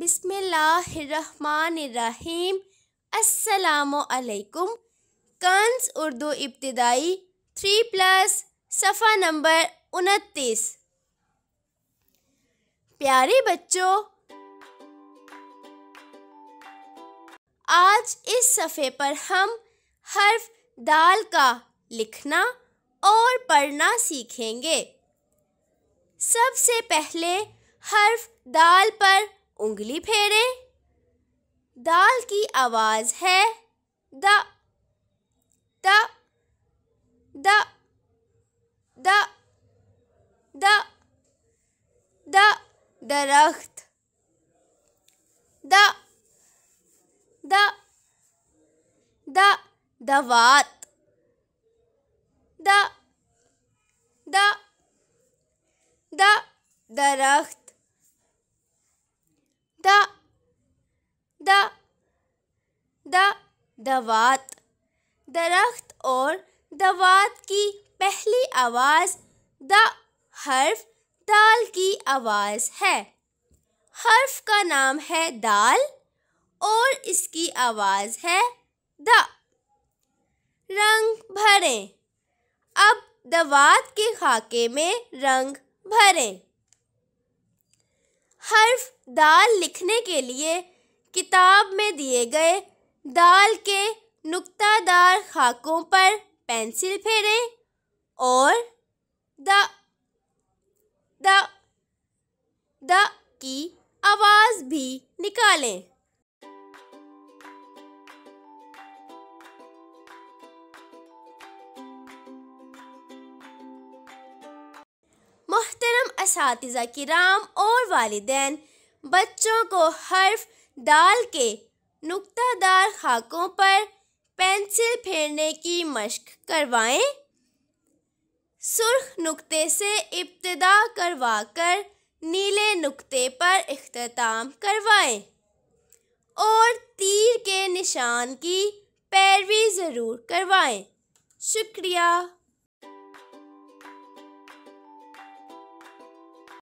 बिसमीम असलकुम कंस उर्दू इब्तदाई थ्री प्लस सफ़ा नंबर उनतीस प्यारे बच्चों आज इस सफ़े पर हम हर्फ दाल का लिखना और पढ़ना सीखेंगे सबसे पहले हर्फ दाल पर उंगली फेरे दाल की आवाज़ है द द द द द द दरख्त द द द दवात द द द दरख्त दवात दरख्त और दवात की पहली आवाज़ द हर्फ दाल की आवाज़ है हर्फ का नाम है दाल और इसकी आवाज़ है द रंग भरें अब दवात के खाके में रंग भरें हर्फ दाल लिखने के लिए किताब में दिए गए दाल के नुक्तादार खाकों पर पेंसिल फेरें और द द द की आवाज़ भी निकालें मोहतरम इस किराम और वालदेन बच्चों को हर्फ दाल के नुक्तादार खाकों पर पेंसिल फेरने की मशक करवाएं सुर्ख नुक्ते से इब्तदा करवा कर नीले नुक्ते पर अख्ताम करवाएं और तीर के निशान की पैरवी ज़रूर करवाएं शुक्रिया